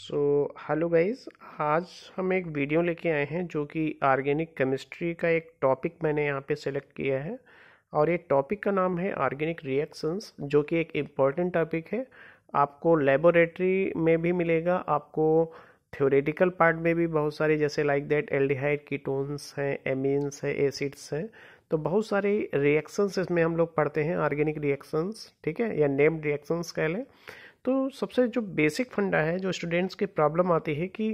So hello guys आज हम एक वीडियो लेके आए हैं जो कि आर्गेनिक केमिस्ट्री का एक टॉपिक मैंने यहाँ पे सेलेक्ट किया है और ये टॉपिक का नाम है आर्गेनिक रिएक्शंस जो कि एक इम्पॉर्टेंट टॉपिक है आपको लेबोरेटरी में भी मिलेगा आपको थ्योरेटिकल पार्ट में भी बहुत सारे जैसे लाइक दैट एल्डिहाइड कीटोन्स हैं एमीन्स हैं एसिड्स हैं तो बहुत सारे रिएक्शंस इसमें हम लोग पढ़ते हैं ऑर्गेनिक रिएक्शंस ठीक है या नेम्ड रिएक्शंस कह लें तो सबसे जो बेसिक फंडा है जो स्टूडेंट्स की प्रॉब्लम आती है कि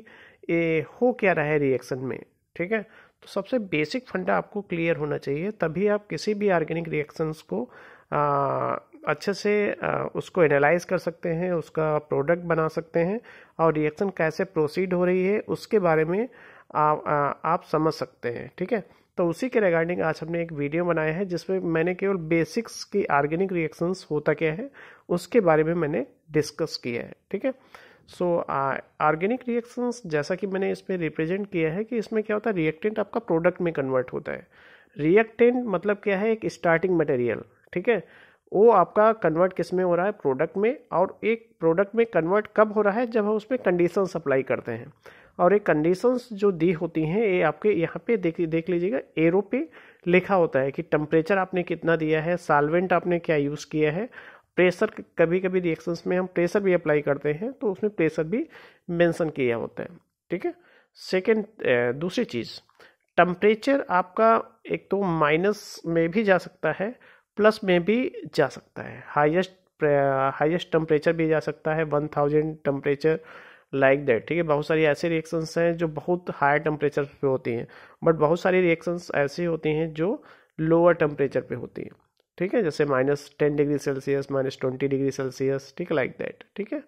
ए, हो क्या रहा है रिएक्शन में ठीक है तो सबसे बेसिक फंडा आपको क्लियर होना चाहिए तभी आप किसी भी ऑर्गेनिक रिएक्शंस को आ, अच्छे से उसको एनालाइज कर सकते हैं उसका प्रोडक्ट बना सकते हैं और रिएक्शन कैसे प्रोसीड हो रही है उसके बारे में आ, आ, आप समझ सकते हैं ठीक है तो उसी के रिगार्डिंग आज हमने एक वीडियो बनाया है जिसमें मैंने केवल बेसिक्स की आर्गेनिक रिएक्शंस होता क्या है उसके बारे में मैंने डिस्कस किया है ठीक है सो आर्गेनिक रिएक्शंस जैसा कि मैंने इसमें रिप्रेजेंट किया है कि इसमें क्या होता है रिएक्टेंट आपका प्रोडक्ट में कन्वर्ट होता है रिएक्टेंट मतलब क्या है एक स्टार्टिंग मटेरियल ठीक है वो आपका कन्वर्ट किस में हो रहा है प्रोडक्ट में और एक प्रोडक्ट में कन्वर्ट कब हो रहा है जब हम उसमें कंडीशन सप्लाई करते हैं और ये कंडीशंस जो दी होती हैं ये आपके यहाँ पे देख देख लीजिएगा एरो पे लिखा होता है कि टेम्परेचर आपने कितना दिया है सालवेंट आपने क्या यूज़ किया है प्रेशर कभी कभी रिएक्शंस में हम प्रेशर भी अप्लाई करते हैं तो उसमें प्रेशर भी मेंशन किया होता है ठीक है सेकेंड दूसरी चीज़ टम्परेचर आपका एक तो माइनस में भी जा सकता है प्लस में भी जा सकता है हाईएस्ट हाईएस्ट टेम्परेचर भी जा सकता है one thousand temperature like that ठीक है बहुत सारी ऐसे रिएक्शंस हैं जो बहुत हाई टेम्परेचर पे होती हैं बट बहुत सारी रिएक्शंस ऐसी होती हैं जो लोअर टेम्परेचर पे होती हैं ठीक है जैसे minus ten degree Celsius minus twenty degree Celsius ठीक लाइक दैट ठीक है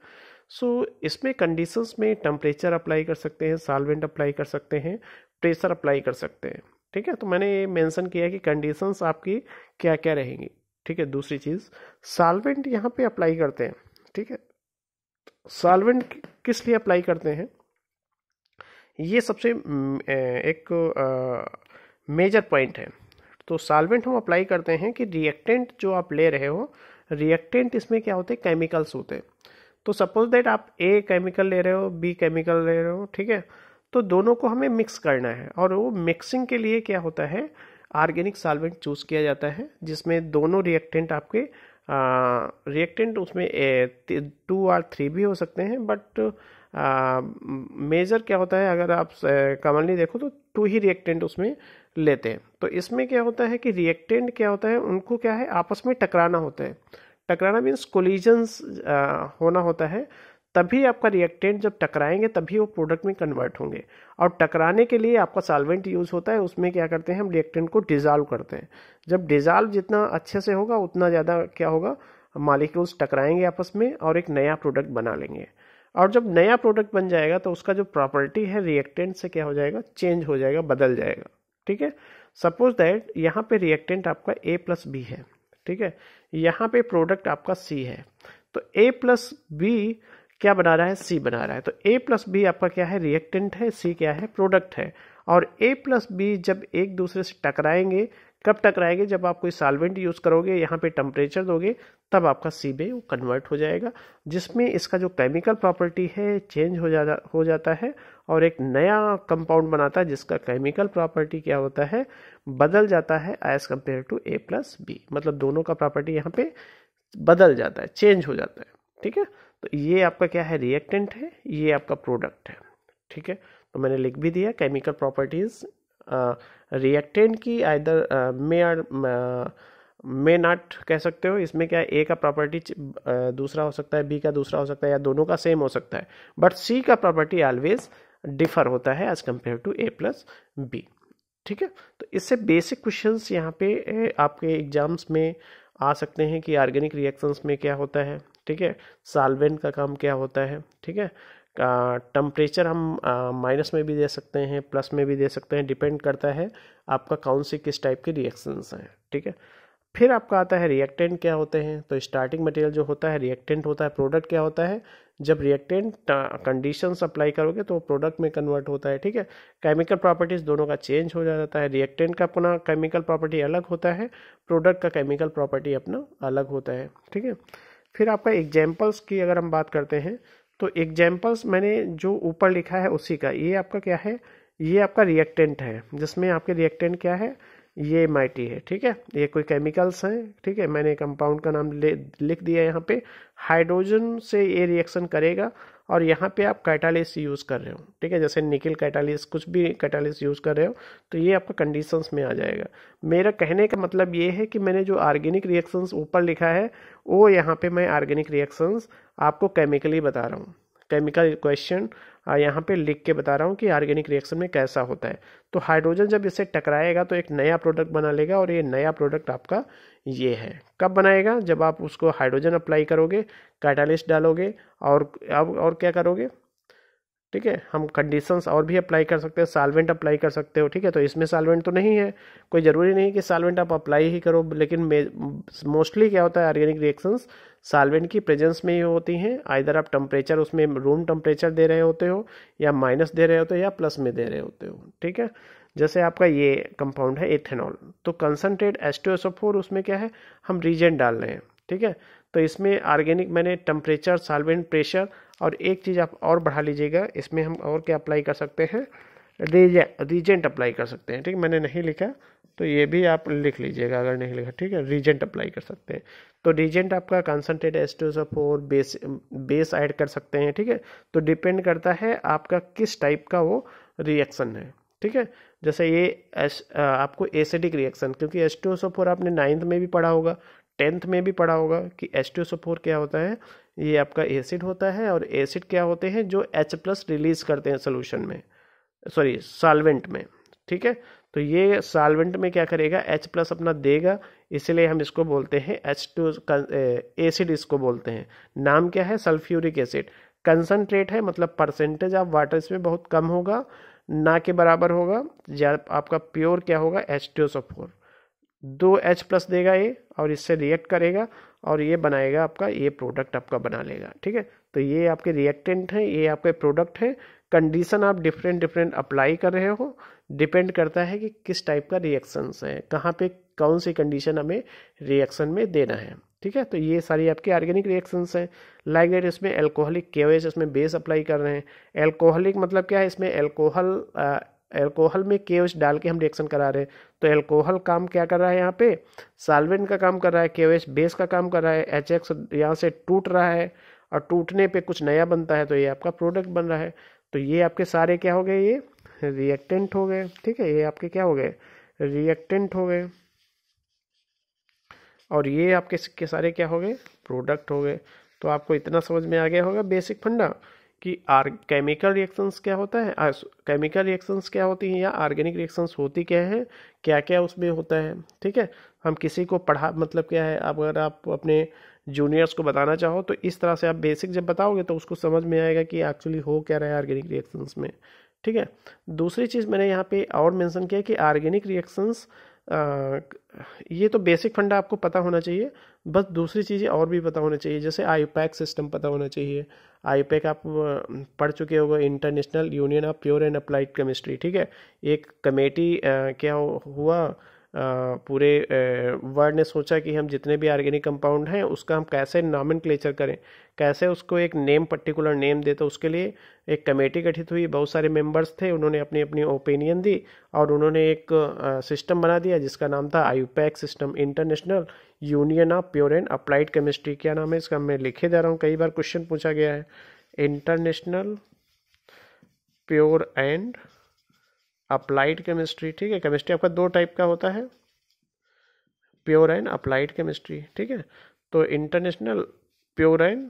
सो so, इसमें कंडीशंस में टेम्परेचर अप्लाई कर सकते हैं सालवेंट अप्लाई कर सकते हैं प्रेशर अप्लाई कर सकते हैं ठीक है तो मैंने ये मेंशन किया कि कंडीशंस आपकी क्या क्या रहेंगी ठीक है दूसरी चीज़ सालवेंट यहाँ पे अप्लाई करते हैं ठीक है सॉल्वेंट किस लिए अप्लाई करते हैं ये सबसे एक मेजर पॉइंट है तो सॉल्वेंट हम अप्लाई करते हैं कि रिएक्टेंट जो आप ले रहे हो रिएक्टेंट इसमें क्या होते हैं केमिकल्स होते हैं तो सपोज दैट आप ए केमिकल ले रहे हो बी केमिकल ले रहे हो ठीक है तो दोनों को हमें मिक्स करना है और वो मिक्सिंग के लिए क्या होता है ऑर्गेनिक सॉल्वेंट चूज़ किया जाता है जिसमें दोनों रिएक्टेंट आपके रिएक्टेंट उसमें टू और थ्री भी हो सकते हैं बट मेजर क्या होता है अगर आप कॉमनली देखो तो टू ही रिएक्टेंट उसमें लेते हैं तो इसमें क्या होता है कि रिएक्टेंट क्या होता है उनको क्या है आपस में टकराना होता है टकराना मीन्स कोलिजन्स होना होता है तभी आपका रिएक्टेंट जब टकराएंगे तभी वो प्रोडक्ट में कन्वर्ट होंगे और टकराने के लिए आपका सॉल्वेंट यूज़ होता है उसमें क्या करते हैं हम रिएक्टेंट को डिजॉल्व करते हैं जब डिजॉल्व जितना अच्छे से होगा उतना ज़्यादा क्या होगा मालिक्यूल्स टकराएंगे आपस में और एक नया प्रोडक्ट बना लेंगे और जब नया प्रोडक्ट बन जाएगा तो उसका जो प्रॉपर्टी है रिएक्टेंट से क्या हो जाएगा चेंज हो जाएगा बदल जाएगा ठीक है सपोज दैट यहाँ पे रिएक्टेंट आपका ए प्लस बी है ठीक है यहाँ पे प्रोडक्ट आपका सी है तो ए प्लस बी क्या बना रहा है सी बना रहा है तो ए प्लस बी आपका क्या है रिएक्टेंट है सी क्या है प्रोडक्ट है और ए प्लस बी जब एक दूसरे से टकराएंगे कब टकराएंगे जब आप कोई सॉल्वेंट यूज़ करोगे यहाँ पे टेम्परेचर दोगे तब आपका सी बे वो कन्वर्ट हो जाएगा जिसमें इसका जो केमिकल प्रॉपर्टी है चेंज हो जाता हो जाता है और एक नया कंपाउंड बनाता है जिसका केमिकल प्रॉपर्टी क्या होता है बदल जाता है as compare to A plus B मतलब दोनों का प्रॉपर्टी यहाँ पे बदल जाता है चेंज हो जाता है ठीक है तो ये आपका क्या है रिएक्टेंट है ये आपका प्रोडक्ट है ठीक है तो मैंने लिख भी दिया केमिकल प्रॉपर्टीज रिएक्टेंट की either may or may not कह सकते हो इसमें क्या ए का प्रॉपर्टी दूसरा हो सकता है बी का दूसरा हो सकता है या दोनों का सेम हो सकता है बट सी का प्रॉपर्टी ऑलवेज डिफर होता है as compare to A plus B ठीक है तो इससे बेसिक क्वेश्चंस यहाँ पे आपके एग्जाम्स में आ सकते हैं कि ऑर्गेनिक रिएक्शंस में क्या होता है ठीक है सालवेंट का काम क्या होता है ठीक है टम्परेचर हम माइनस में भी दे सकते हैं प्लस में भी दे सकते हैं डिपेंड करता है आपका कौन से किस टाइप के रिएक्शंस हैं ठीक है फिर आपका आता है रिएक्टेंट क्या होते हैं तो स्टार्टिंग मटेरियल जो होता है रिएक्टेंट होता है प्रोडक्ट क्या होता है जब रिएक्टेंट कंडीशन अप्लाई करोगे तो प्रोडक्ट में कन्वर्ट होता है ठीक है केमिकल प्रॉपर्टीज़ दोनों का चेंज हो जाता है रिएक्टेंट का अपना केमिकल प्रॉपर्टी अलग होता है प्रोडक्ट का केमिकल प्रॉपर्टी अपना अलग होता है ठीक है फिर आपका एग्जाम्पल्स की अगर हम बात करते हैं तो एग्जाम्पल्स मैंने जो ऊपर लिखा है उसी का ये आपका क्या है ये आपका रिएक्टेंट है जिसमें आपके रिएक्टेंट क्या है ये माइटी है ठीक है ये कोई केमिकल्स हैं ठीक है मैंने कंपाउंड का नाम लिख दिया यहाँ पे हाइड्रोजन से ये रिएक्शन करेगा और यहाँ पे आप कैटालिस यूज़ कर रहे हो ठीक है जैसे निकिल कैटालिस कुछ भी कैटालिस यूज़ कर रहे हो तो ये आपका कंडीशंस में आ जाएगा मेरा कहने का मतलब ये है कि मैंने जो आर्गेनिक रिएक्शंस ऊपर लिखा है वो यहाँ पे मैं आर्गेनिक रिएक्शंस आपको केमिकली बता रहा हूँ केमिकल क्वेश्चन यहाँ पे लिख के बता रहा हूँ कि ऑर्गेनिक रिएक्शन में कैसा होता है तो हाइड्रोजन जब इससे टकराएगा तो एक नया प्रोडक्ट बना लेगा और ये नया प्रोडक्ट आपका ये है कब बनाएगा जब आप उसको हाइड्रोजन अप्लाई करोगे कैटालिस्ट डालोगे और अब और क्या करोगे ठीक है हम कंडीशंस और भी अप्लाई कर सकते हैं सालवेंट अप्लाई कर सकते हो ठीक है तो इसमें सालवेंट तो नहीं है कोई ज़रूरी नहीं कि सालवेंट आप अप्लाई ही करो लेकिन मोस्टली क्या होता है ऑर्गेनिक रिएक्शंस साल्वेंट की प्रेजेंस में ही होती हैं आइधर आप टम्परेचर उसमें रूम टेम्परेचर दे रहे होते हो या माइनस दे रहे होते हो या प्लस में दे रहे होते हो ठीक है जैसे आपका ये कंपाउंड है एथेनॉल तो concentrate S two S O four उसमें क्या है हम रीजेंट डाल रहे हैं ठीक है तो इसमें ऑर्गेनिक मैंने टेम्परेचर साल्वेंट प्रेशर और एक चीज़ आप और बढ़ा लीजिएगा इसमें हम और क्या अप्लाई कर सकते हैं रीजेंट अप्लाई कर सकते हैं ठीक मैंने नहीं लिखा तो ये भी आप लिख लीजिएगा अगर नहीं लिखा ठीक है रीजेंट अप्लाई कर सकते हैं तो रीजेंट आपका concentrate S two four base base add कर सकते हैं ठीक है तो डिपेंड करता है आपका किस टाइप का वो रिएक्शन है ठीक है जैसे ये एस आपको एसिडिक रिएक्शन क्योंकि एस टू फोर आपने नाइन्थ में भी पढ़ा होगा टेंथ में भी पढ़ा होगा कि एस टू फोर क्या होता है ये आपका एसिड होता है और एसिड क्या होते हैं जो एच प्लस रिलीज करते हैं सोल्यूशन में सॉरी सॉल्वेंट में ठीक है तो ये सालवेंट में क्या करेगा एच प्लस अपना देगा इसलिए हम इसको बोलते हैं एच टू एसिड इसको बोलते हैं नाम क्या है सल्फ्यूरिक एसिड कंसनट्रेट है मतलब परसेंटेज ऑफ वाटर इसमें बहुत कम होगा ना के बराबर होगा या आपका प्योर क्या होगा एच टू सो फोर दो एच प्लस देगा ये और इससे रिएक्ट करेगा और ये बनाएगा आपका ये प्रोडक्ट आपका बना लेगा ठीक है तो ये आपके रिएक्टेंट हैं ये आपके प्रोडक्ट हैं कंडीशन आप डिफरेंट डिफरेंट अप्लाई कर रहे हो डिपेंड करता है कि किस टाइप का रिएक्शंस है कहाँ पे कौन सी कंडीशन हमें रिएक्शन में देना है ठीक है तो ये सारी आपके ऑर्गेनिक रिएक्शंस हैं लाइक दैट इसमें एल्कोहलिक के इसमें बेस अप्लाई कर रहे हैं एल्कोहलिक मतलब क्या है इसमें एल्कोहल एल्कोहल में के डाल के हम रिएक्शन करा रहे हैं तो एल्कोहल काम क्या कर रहा है यहाँ पे साल्वेंट का काम कर रहा है के बेस का काम कर रहा है एच एक्स यहाँ से टूट रहा है और टूटने पे कुछ नया बनता है तो ये आपका प्रोडक्ट बन रहा है तो ये आपके सारे क्या हो गए ये रिएक्टेंट हो गए ठीक है ये आपके क्या हो गए रिएक्टेंट हो गए और ये आपके के सारे क्या हो गए प्रोडक्ट हो गए तो आपको इतना समझ में आ गया होगा बेसिक फंडा कि आर केमिकल रिएक्शंस क्या होता है केमिकल रिएक्शंस क्या होती हैं या ऑर्गेनिक रिएक्शंस होती क्या है क्या क्या उसमें होता है ठीक है हम किसी को पढ़ा मतलब क्या है अगर आप अपने जूनियर्स को बताना चाहो तो इस तरह से आप बेसिक जब बताओगे तो उसको समझ में आएगा कि एक्चुअली हो क्या रहा है ऑर्गेनिक रिएक्शंस में ठीक है दूसरी चीज़ मैंने यहाँ पे और मेंशन किया कि ऑर्गेनिक रिएक्शंस ये तो बेसिक फंडा आपको पता होना चाहिए बस दूसरी चीज़ें और भी पता होना चाहिए जैसे आईपैक सिस्टम पता होना चाहिए आईपैक आप पढ़ चुके होगा International Union of Pure and applied chemistry ठीक है एक कमेटी क्या हुआ पूरे वर्ल्ड ने सोचा कि हम जितने भी आर्गेनिक कंपाउंड हैं उसका हम कैसे क्लेचर करें कैसे उसको एक नेम पर्टिकुलर नेम दे तो उसके लिए एक कमेटी गठित हुई बहुत सारे मेंबर्स थे उन्होंने अपनी अपनी ओपिनियन दी और उन्होंने एक सिस्टम बना दिया जिसका नाम था IUPAC system International Union of Pure and applied Chemistry क्या नाम है इसका मैं लिखे जा रहा हूँ कई बार क्वेश्चन पूछा गया है international pure and applied chemistry ठीक है केमिस्ट्री आपका दो टाइप का होता है प्योर एंड अप्लाइड केमिस्ट्री ठीक है तो international pure and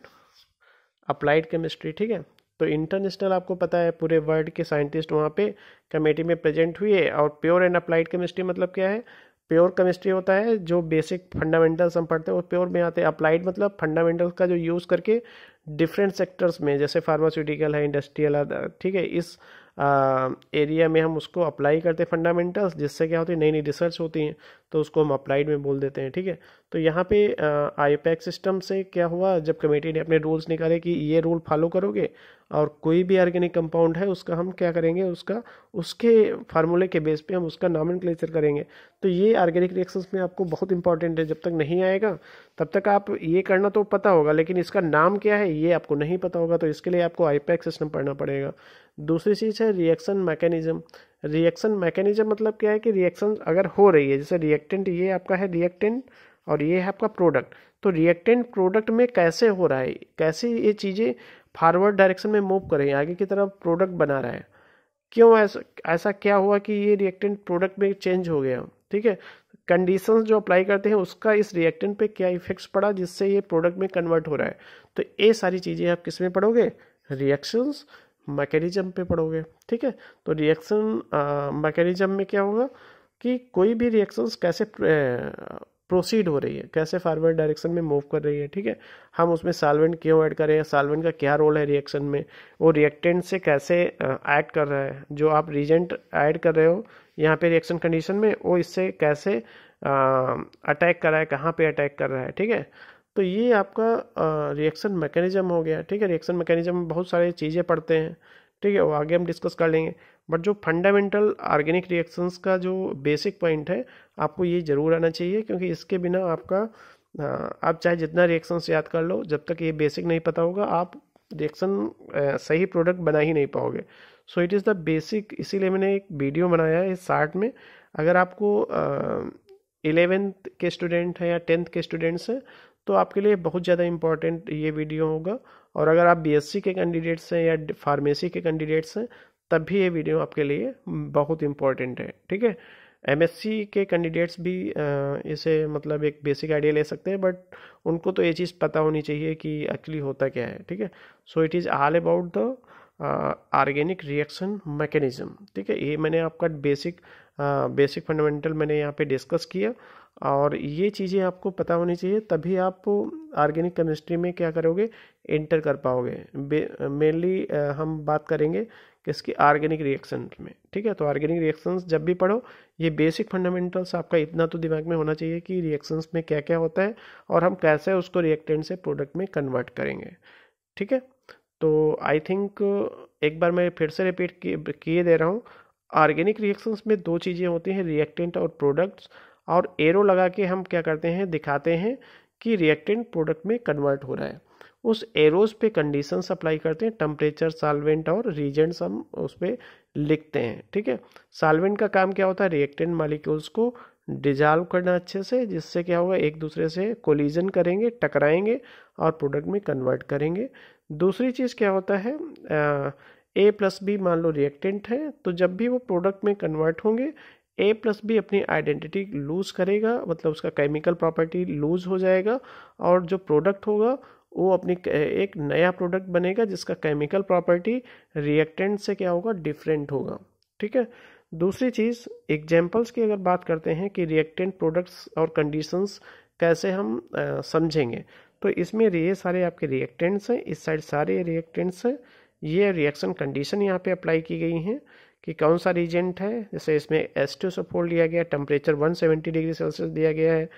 applied chemistry ठीक है तो इंटरनेशनल आपको पता है पूरे वर्ल्ड के साइंटिस्ट वहाँ पे कमेटी में प्रेजेंट हुए और प्योर एंड अप्लाइड केमिस्ट्री मतलब क्या है प्योर केमिस्ट्री होता है जो बेसिक फंडामेंटल्स हम पढ़ते हैं वो प्योर में आते हैं अप्लाइड मतलब फंडामेंटल्स का जो यूज़ करके डिफरेंट सेक्टर्स में जैसे फार्मास्यूटिकल है इंडस्ट्रियल ठीक है इस एरिया में हम उसको अप्लाई करते हैं फंडामेंटल्स जिससे क्या होती है नई नई रिसर्च होती हैं तो उसको हम अप्लाइड में बोल देते हैं ठीक है तो यहाँ पे आईपैक सिस्टम से क्या हुआ जब कमेटी ने अपने रूल्स निकाले कि ये रूल फॉलो करोगे और कोई भी ऑर्गेनिक कंपाउंड है उसका हम क्या करेंगे उसका उसके फार्मूले के बेस पे हम उसका नाम क्लेचर करेंगे तो ये ऑर्गेनिक रिएक्शंस में आपको बहुत इंपॉर्टेंट है जब तक नहीं आएगा तब तक आप ये करना तो पता होगा लेकिन इसका नाम क्या है ये आपको नहीं पता होगा तो इसके लिए आपको आईपैक सिस्टम पढ़ना पड़ेगा दूसरी चीज़ है रिएक्शन मैकेनिज्म रिएक्शन मैकेनिज्म मतलब क्या है कि रिएक्शन अगर हो रही है जैसे रिएक्टेंट ये आपका है रिएक्टेंट और ये है आपका प्रोडक्ट तो रिएक्टेंट प्रोडक्ट में कैसे हो रहा है कैसे ये चीज़ें फॉरवर्ड डायरेक्शन में मूव करें आगे की तरफ प्रोडक्ट बना रहा है क्यों ऐसा ऐसा क्या हुआ कि ये रिएक्टेंट प्रोडक्ट में चेंज हो गया ठीक है कंडीशंस जो अप्लाई करते हैं उसका इस रिएक्टेंट पे क्या इफेक्ट्स पड़ा जिससे ये प्रोडक्ट में कन्वर्ट हो रहा है तो ये सारी चीज़ें आप किस में पढ़ोगे रिएक्शंस मैकेनिज्म पे पढ़ोगे ठीक है तो रिएक्शन मैकेनिज्म में क्या होगा कि कोई भी रिएक्शंस कैसे प्रोसीड हो रही है कैसे फॉरवर्ड डायरेक्शन में मूव कर रही है ठीक है हम उसमें सालवेंट क्यों ऐड कर रहे हैं सालवेंट का क्या रोल है रिएक्शन में वो रिएक्टेंट से कैसे ऐड कर रहा है जो आप रीजेंट ऐड कर रहे हो यहाँ पे रिएक्शन कंडीशन में वो इससे कैसे अटैक कर रहा है कहाँ पे अटैक कर रहा है ठीक है तो ये आपका रिएक्शन मैकेनिज्म हो गया ठीक है रिएक्शन मैकेनिज्म में बहुत सारे चीज़ें पढ़ते हैं ठीक है वो आगे हम डिस्कस कर लेंगे बट जो फंडामेंटल ऑर्गेनिक रिएक्शंस का जो बेसिक पॉइंट है आपको ये ज़रूर आना चाहिए क्योंकि इसके बिना आपका आप चाहे जितना रिएक्शंस याद कर लो जब तक ये बेसिक नहीं पता होगा आप रिएक्शन सही प्रोडक्ट बना ही नहीं पाओगे so it is the basic इसीलिए मैंने एक वीडियो बनाया है शार्ट में अगर आपको इलेवेंथ के स्टूडेंट हैं या टेंथ के स्टूडेंट्स हैं तो आपके लिए बहुत ज़्यादा इम्पॉर्टेंट ये वीडियो होगा और अगर आप बीएससी के कैंडिडेट्स हैं या फार्मेसी के कैंडिडेट्स हैं तब भी ये वीडियो आपके लिए बहुत इम्पॉर्टेंट है ठीक है एमएससी के कैंडिडेट्स भी इसे मतलब एक बेसिक आइडिया ले सकते हैं बट उनको तो ये चीज़ पता होनी चाहिए कि एक्चुअली होता क्या है ठीक है so it is all about the organic reaction mechanism ठीक है ये मैंने आपका बेसिक बेसिक फंडामेंटल मैंने यहाँ पे डिस्कस किया और ये चीज़ें आपको पता होनी चाहिए तभी आप ऑर्गेनिक केमिस्ट्री में क्या करोगे इंटर कर पाओगे मेनली हम बात करेंगे किसकी ऑर्गेनिक रिएक्शन में ठीक है तो ऑर्गेनिक रिएक्शंस जब भी पढ़ो ये बेसिक फंडामेंटल्स आपका इतना तो दिमाग में होना चाहिए कि रिएक्शंस में क्या क्या होता है और हम कैसे उसको रिएक्टेंट से प्रोडक्ट में कन्वर्ट करेंगे ठीक है तो आई थिंक एक बार मैं फिर से रिपीट किए दे रहा हूँ ऑर्गेनिक रिएक्शंस में दो चीज़ें होती हैं रिएक्टेंट और प्रोडक्ट्स और एरो लगा के हम क्या करते हैं दिखाते हैं कि रिएक्टेंट प्रोडक्ट में कन्वर्ट हो रहा है उस एरोज पे कंडीशन अप्लाई करते हैं टम्परेचर सॉल्वेंट और रीजेंट्स हम उस पर लिखते हैं ठीक है सॉल्वेंट का काम क्या होता है रिएक्टेंट मालिक्यूल्स को डिजॉल्व करना अच्छे से जिससे क्या होगा एक दूसरे से कोलिजन करेंगे टकराएंगे और प्रोडक्ट में कन्वर्ट करेंगे दूसरी चीज़ क्या होता है ए प्लस बी मान लो रिएक्टेंट है तो जब भी वो प्रोडक्ट में कन्वर्ट होंगे ए प्लस बी अपनी आइडेंटिटी लूज़ करेगा मतलब उसका केमिकल प्रॉपर्टी लूज़ हो जाएगा और जो प्रोडक्ट होगा वो अपनी एक नया प्रोडक्ट बनेगा जिसका केमिकल प्रॉपर्टी रिएक्टेंट से क्या होगा डिफरेंट होगा ठीक है दूसरी चीज़ एग्जाम्पल्स की अगर बात करते हैं कि रिएक्टेंट प्रोडक्ट्स और कंडीशंस कैसे हम समझेंगे तो इसमें ये सारे आपके रिएक्टेंट्स हैं इस साइड सारे रिएक्टेंट्स हैं ये रिएक्शन कंडीशन यहाँ पे अप्लाई की गई हैं कि कौन सा रीजेंट है जैसे इसमें एस टू सपोर्ट लिया गया टेम्परेचर 170 डिग्री सेल्सियस दिया गया है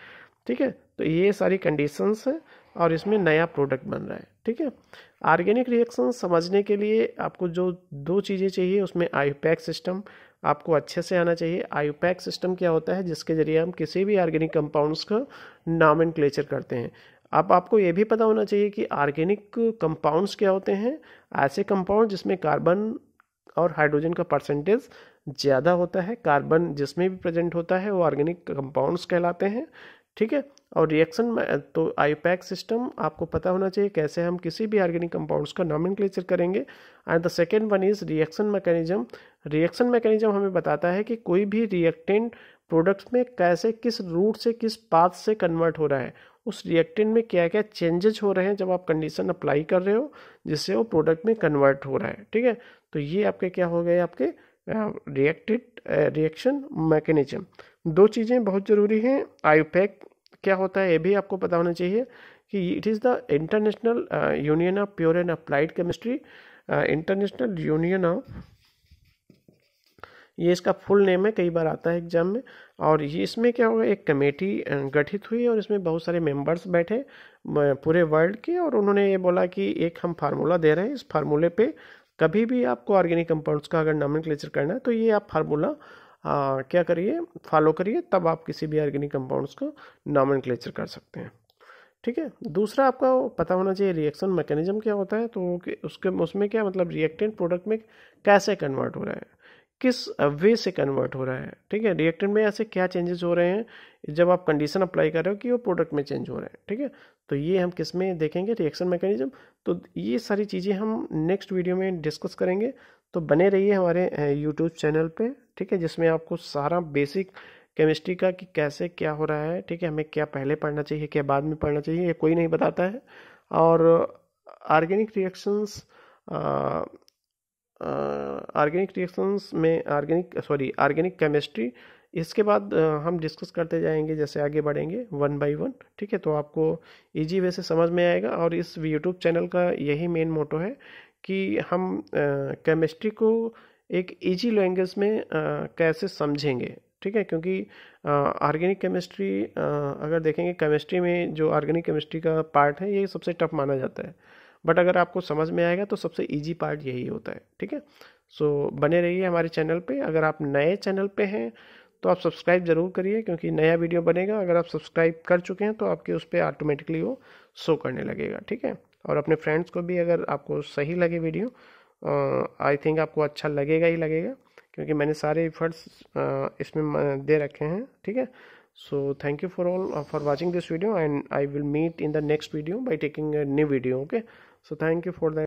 ठीक है तो ये सारी कंडीशंस हैं और इसमें नया प्रोडक्ट बन रहा है ठीक है ऑर्गेनिक रिएक्शन समझने के लिए आपको जो दो चीज़ें चाहिए उसमें आयुपैक सिस्टम आपको अच्छे से आना चाहिए आयुपैक सिस्टम क्या होता है जिसके ज़रिए हम किसी भी ऑर्गेनिक कंपाउंड्स का नाम करते हैं अब आपको ये भी पता होना चाहिए कि आर्गेनिक कंपाउंड्स क्या होते हैं ऐसे कंपाउंड जिसमें कार्बन और हाइड्रोजन का परसेंटेज ज़्यादा होता है कार्बन जिसमें भी प्रेजेंट होता है वो ऑर्गेनिक कंपाउंड्स कहलाते हैं ठीक है और रिएक्शन में तो आईपैक सिस्टम आपको पता होना चाहिए कैसे हम किसी भी ऑर्गेनिक कंपाउंड्स का नॉमिन करेंगे and the second one is reaction mechanism reaction mechanism हमें बताता है कि कोई भी रिएक्टेंट प्रोडक्ट्स में कैसे किस रूट से किस पाथ से कन्वर्ट हो रहा है उस रिएक्टेंट में क्या क्या चेंजेस हो रहे हैं जब आप कंडीशन अप्लाई कर रहे हो जिससे वो प्रोडक्ट में कन्वर्ट हो रहा है ठीक है तो ये आपके क्या हो गए आपके रिएक्टेड रिएक्शन मैकेनिज्म दो चीज़ें बहुत ज़रूरी हैं आईपैक क्या होता है ये भी आपको पता होना चाहिए कि it is the International Union of Pure and applied Chemistry International Union of ये इसका फुल नेम है कई बार आता है एग्जाम में और ये इसमें क्या हुआ एक कमेटी गठित हुई और इसमें बहुत सारे मेंबर्स बैठे पूरे वर्ल्ड के और उन्होंने ये बोला कि एक हम फार्मूला दे रहे हैं इस फार्मूले पे कभी भी आपको ऑर्गेनिक कंपाउंड्स का अगर नॉमिन करना है तो ये आप फार्मूला क्या करिए फॉलो करिए तब आप किसी भी ऑर्गेनिक कंपाउंड्स को नॉमिन कर सकते हैं ठीक है दूसरा आपका पता होना चाहिए रिएक्शन मैकेनिज्म क्या होता है तो उसके उसमें क्या मतलब रिएक्टेंट प्रोडक्ट में कैसे कन्वर्ट हो रहा है किस वे से कन्वर्ट हो रहा है ठीक है रिएक्टेंट में ऐसे क्या चेंजेस हो रहे हैं जब आप कंडीशन अप्लाई कर रहे हो कि वो प्रोडक्ट में चेंज हो रहे हैं ठीक है तो ये हम किस में देखेंगे रिएक्शन मैकेनिज्म तो ये सारी चीज़ें हम नेक्स्ट वीडियो में डिस्कस करेंगे तो बने रहिए हमारे यूट्यूब चैनल पे ठीक है जिसमें आपको सारा बेसिक केमिस्ट्री का कि कैसे क्या हो रहा है ठीक है हमें क्या पहले पढ़ना चाहिए क्या बाद में पढ़ना चाहिए ये कोई नहीं बताता है और ऑर्गेनिक रिएक्शंस ऑर्गेनिक रिएक्शंस में ऑर्गेनिक सॉरी ऑर्गेनिक केमिस्ट्री इसके बाद हम डिस्कस करते जाएंगे जैसे आगे बढ़ेंगे वन बाय वन ठीक है तो आपको इजी वे से समझ में आएगा और इस यूट्यूब चैनल का यही मेन मोटो है कि हम केमिस्ट्री को एक इजी लैंग्वेज में कैसे समझेंगे ठीक है क्योंकि ऑर्गेनिक केमिस्ट्री अगर देखेंगे केमिस्ट्री में जो ऑर्गेनिक केमिस्ट्री का पार्ट है ये सबसे टफ माना जाता है बट अगर आपको समझ में आएगा तो सबसे ईजी पार्ट यही होता है ठीक है सो बने रहिए हमारे चैनल पे अगर आप नए चैनल पे हैं तो आप सब्सक्राइब ज़रूर करिए क्योंकि नया वीडियो बनेगा अगर आप सब्सक्राइब कर चुके हैं तो आपके उस पर ऑटोमेटिकली वो शो करने लगेगा ठीक है और अपने फ्रेंड्स को भी अगर आपको सही लगे वीडियो आई थिंक आपको अच्छा लगेगा ही लगेगा क्योंकि मैंने सारे एफर्ट्स इसमें दे रखे हैं ठीक है so thank you for all for watching this video and I will meet in the next video bye taking new video okay okay So thank you for that.